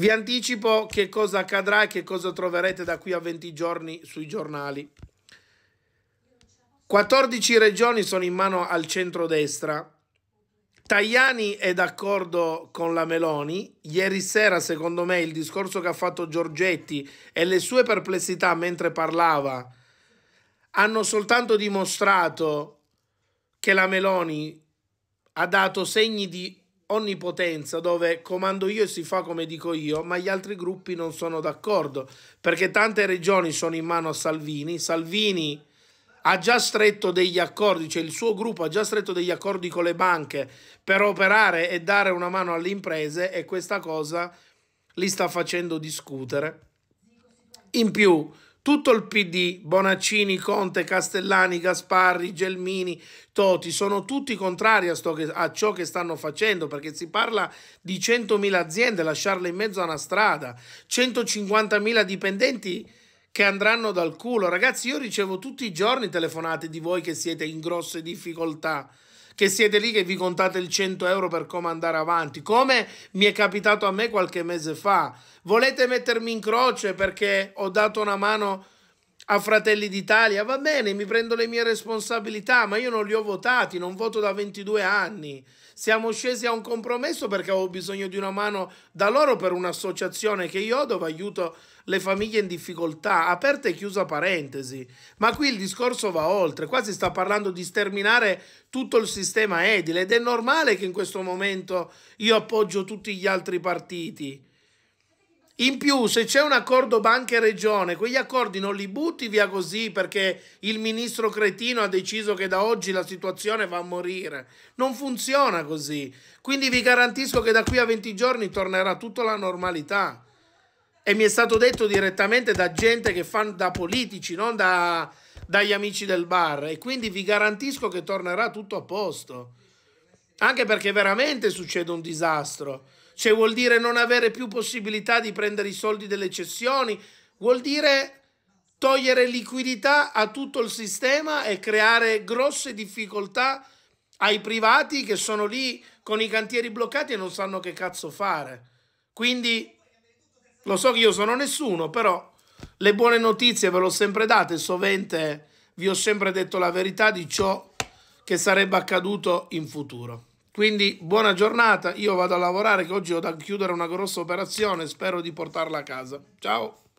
Vi anticipo che cosa accadrà e che cosa troverete da qui a 20 giorni sui giornali. 14 regioni sono in mano al centrodestra. Tajani è d'accordo con la Meloni. Ieri sera, secondo me, il discorso che ha fatto Giorgetti e le sue perplessità mentre parlava hanno soltanto dimostrato che la Meloni ha dato segni di onnipotenza dove comando io e si fa come dico io, ma gli altri gruppi non sono d'accordo perché tante regioni sono in mano a Salvini. Salvini ha già stretto degli accordi, cioè il suo gruppo ha già stretto degli accordi con le banche per operare e dare una mano alle imprese e questa cosa li sta facendo discutere. In più, tutto il PD, Bonaccini, Conte, Castellani, Gasparri, Gelmini, Toti, sono tutti contrari a, che, a ciò che stanno facendo perché si parla di 100.000 aziende, lasciarle in mezzo a una strada, 150.000 dipendenti che andranno dal culo. Ragazzi, io ricevo tutti i giorni telefonate di voi che siete in grosse difficoltà che siete lì che vi contate il 100 euro per come andare avanti, come mi è capitato a me qualche mese fa. Volete mettermi in croce perché ho dato una mano a Fratelli d'Italia, va bene, mi prendo le mie responsabilità, ma io non li ho votati, non voto da 22 anni. Siamo scesi a un compromesso perché avevo bisogno di una mano da loro per un'associazione che io ho dove aiuto le famiglie in difficoltà, aperta e chiusa parentesi. Ma qui il discorso va oltre, qua si sta parlando di sterminare tutto il sistema edile ed è normale che in questo momento io appoggio tutti gli altri partiti. In più, se c'è un accordo banca e regione, quegli accordi non li butti via così perché il ministro cretino ha deciso che da oggi la situazione va a morire. Non funziona così. Quindi vi garantisco che da qui a 20 giorni tornerà tutta la normalità. E mi è stato detto direttamente da gente che fa da politici, non da, dagli amici del bar. E quindi vi garantisco che tornerà tutto a posto. Anche perché veramente succede un disastro. Cioè vuol dire non avere più possibilità di prendere i soldi delle cessioni, vuol dire togliere liquidità a tutto il sistema e creare grosse difficoltà ai privati che sono lì con i cantieri bloccati e non sanno che cazzo fare. Quindi lo so che io sono nessuno, però le buone notizie ve le ho sempre date, sovente vi ho sempre detto la verità di ciò che sarebbe accaduto in futuro. Quindi buona giornata, io vado a lavorare che oggi ho da chiudere una grossa operazione, spero di portarla a casa. Ciao!